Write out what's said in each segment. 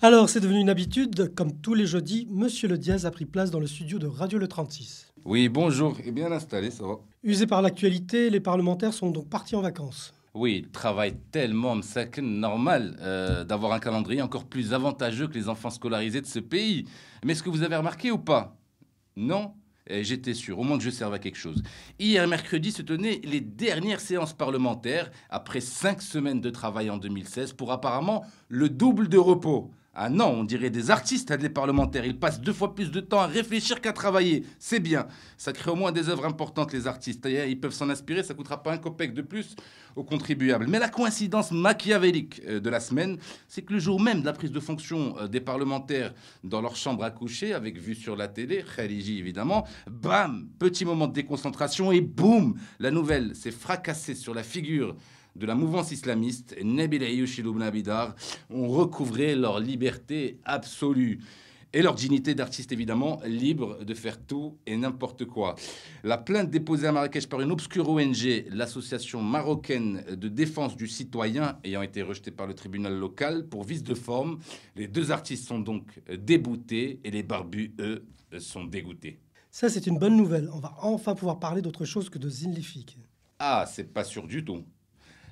Alors, c'est devenu une habitude. Comme tous les jeudis, Monsieur Le Diaz a pris place dans le studio de Radio Le 36. Oui, bonjour. Et eh bien installé, ça va. Usé par l'actualité, les parlementaires sont donc partis en vacances. Oui, travail tellement, c'est normal euh, d'avoir un calendrier encore plus avantageux que les enfants scolarisés de ce pays. Mais est-ce que vous avez remarqué ou pas Non eh, J'étais sûr, au moins que je serve à quelque chose. Hier mercredi se tenaient les dernières séances parlementaires, après cinq semaines de travail en 2016, pour apparemment le double de repos. Ah non, on dirait des artistes, les hein, parlementaires. Ils passent deux fois plus de temps à réfléchir qu'à travailler. C'est bien. Ça crée au moins des œuvres importantes, les artistes. Hein, ils peuvent s'en inspirer, ça ne coûtera pas un copec de plus aux contribuables. Mais la coïncidence machiavélique euh, de la semaine, c'est que le jour même de la prise de fonction euh, des parlementaires dans leur chambre à coucher, avec vue sur la télé, Khaliji évidemment, bam, petit moment de déconcentration et boum, la nouvelle s'est fracassée sur la figure de la mouvance islamiste, Nabil Ayush et ont recouvré leur liberté absolue et leur dignité d'artiste évidemment, libre de faire tout et n'importe quoi. La plainte déposée à Marrakech par une obscure ONG, l'association marocaine de défense du citoyen, ayant été rejetée par le tribunal local pour vice de forme, les deux artistes sont donc déboutés et les barbus, eux, sont dégoûtés. Ça, c'est une bonne nouvelle. On va enfin pouvoir parler d'autre chose que de zinlifiques. Ah, c'est pas sûr du tout.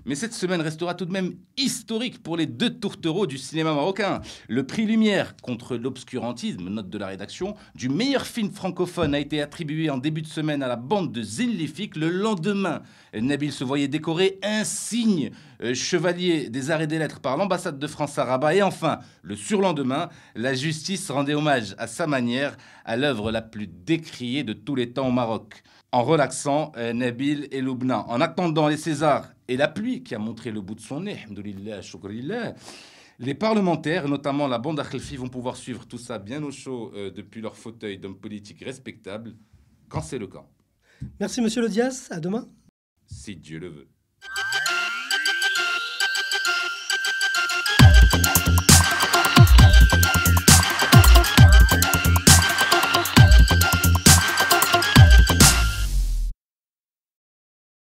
Mais cette semaine restera tout de même historique pour les deux tourtereaux du cinéma marocain. Le prix Lumière contre l'obscurantisme, note de la rédaction, du meilleur film francophone a été attribué en début de semaine à la bande de Zinlifik. Le lendemain, Nabil se voyait décorer insigne signe euh, chevalier des arts et des lettres par l'ambassade de France à Rabat. Et enfin, le surlendemain, la justice rendait hommage à sa manière à l'œuvre la plus décriée de tous les temps au Maroc en relaxant euh, Nabil et Loubna. En attendant les Césars et la pluie qui a montré le bout de son nez, les parlementaires, notamment la bande Akhlfi, vont pouvoir suivre tout ça bien au chaud euh, depuis leur fauteuil d'hommes politiques respectables, quand c'est le cas. Merci Monsieur Le diaz à demain. Si Dieu le veut.